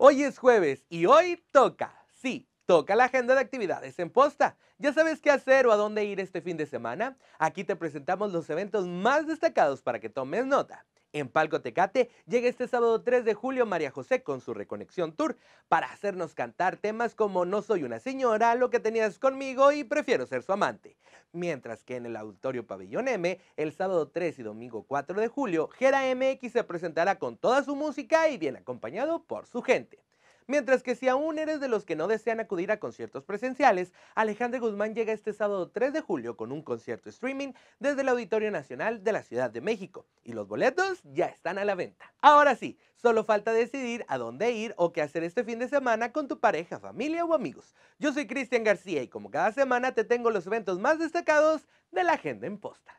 Hoy es jueves y hoy toca, sí, toca la agenda de actividades en posta. ¿Ya sabes qué hacer o a dónde ir este fin de semana? Aquí te presentamos los eventos más destacados para que tomes nota. En Palco Tecate llega este sábado 3 de julio María José con su Reconexión Tour para hacernos cantar temas como No soy una señora, lo que tenías conmigo y prefiero ser su amante mientras que en el Auditorio Pabellón M, el sábado 3 y domingo 4 de julio, Gera MX se presentará con toda su música y bien acompañado por su gente. Mientras que si aún eres de los que no desean acudir a conciertos presenciales, Alejandro Guzmán llega este sábado 3 de julio con un concierto streaming desde el Auditorio Nacional de la Ciudad de México y los boletos ya están a la venta. Ahora sí, solo falta decidir a dónde ir o qué hacer este fin de semana con tu pareja, familia o amigos. Yo soy Cristian García y como cada semana te tengo los eventos más destacados de la agenda en posta.